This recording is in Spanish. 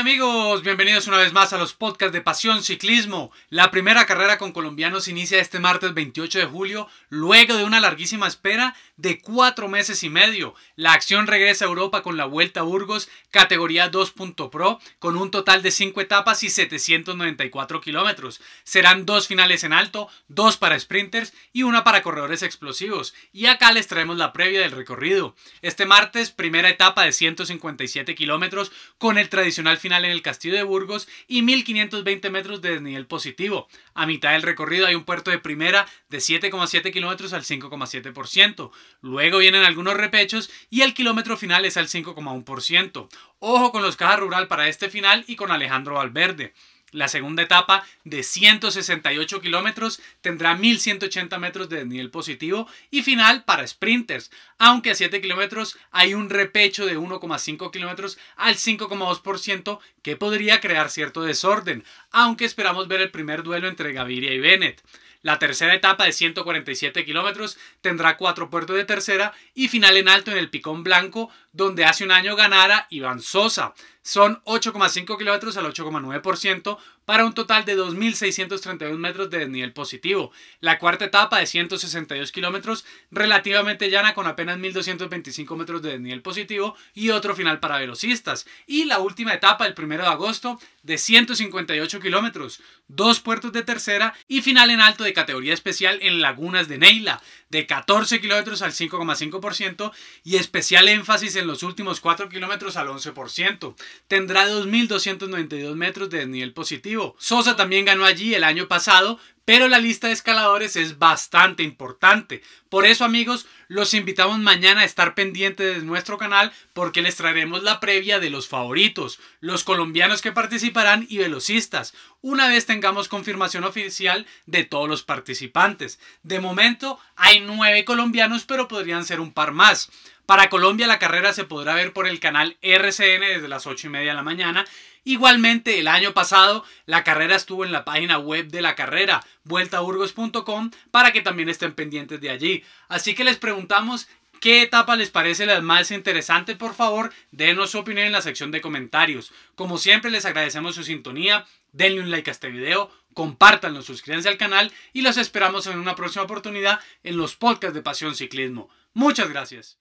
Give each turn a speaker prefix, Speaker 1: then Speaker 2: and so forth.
Speaker 1: amigos, bienvenidos una vez más a los podcasts de Pasión Ciclismo. La primera carrera con colombianos inicia este martes 28 de julio, luego de una larguísima espera de cuatro meses y medio. La acción regresa a Europa con la Vuelta a Burgos, categoría 2.pro, con un total de 5 etapas y 794 kilómetros. Serán dos finales en alto, dos para sprinters y una para corredores explosivos. Y acá les traemos la previa del recorrido. Este martes, primera etapa de 157 kilómetros, con el tradicional final en el Castillo de Burgos y 1520 metros de desnivel positivo. A mitad del recorrido hay un puerto de primera de 7,7 kilómetros al 5,7%. Luego vienen algunos repechos y el kilómetro final es al 5,1%. Ojo con los cajas rural para este final y con Alejandro Valverde. La segunda etapa de 168 kilómetros tendrá 1180 metros de nivel positivo y final para sprinters, aunque a 7 kilómetros hay un repecho de 1,5 kilómetros al 5,2% que podría crear cierto desorden, aunque esperamos ver el primer duelo entre Gaviria y Bennett. La tercera etapa de 147 kilómetros tendrá cuatro puertos de tercera y final en alto en el Picón Blanco, donde hace un año ganara Iván Sosa son 8,5 kilómetros al 8,9% para un total de 2.631 metros de desnivel positivo. La cuarta etapa de 162 kilómetros relativamente llana con apenas 1.225 metros de desnivel positivo y otro final para velocistas. Y la última etapa el 1 de agosto de 158 kilómetros, dos puertos de tercera y final en alto de categoría especial en Lagunas de Neila de 14 kilómetros al 5,5% y especial énfasis en los últimos 4 kilómetros al 11% tendrá 2.292 metros de desnivel positivo. Sosa también ganó allí el año pasado, pero la lista de escaladores es bastante importante. Por eso amigos, los invitamos mañana a estar pendientes de nuestro canal porque les traeremos la previa de los favoritos, los colombianos que participarán y velocistas, una vez tengamos confirmación oficial de todos los participantes. De momento hay nueve colombianos, pero podrían ser un par más. Para Colombia la carrera se podrá ver por el canal RCN desde las 8 y media de la mañana Igualmente, el año pasado la carrera estuvo en la página web de la carrera, vueltaurgos.com, para que también estén pendientes de allí. Así que les preguntamos ¿Qué etapa les parece la más interesante? Por favor, denos su opinión en la sección de comentarios. Como siempre, les agradecemos su sintonía, denle un like a este video, compártanlo, suscríbanse al canal y los esperamos en una próxima oportunidad en los podcasts de Pasión Ciclismo. Muchas gracias.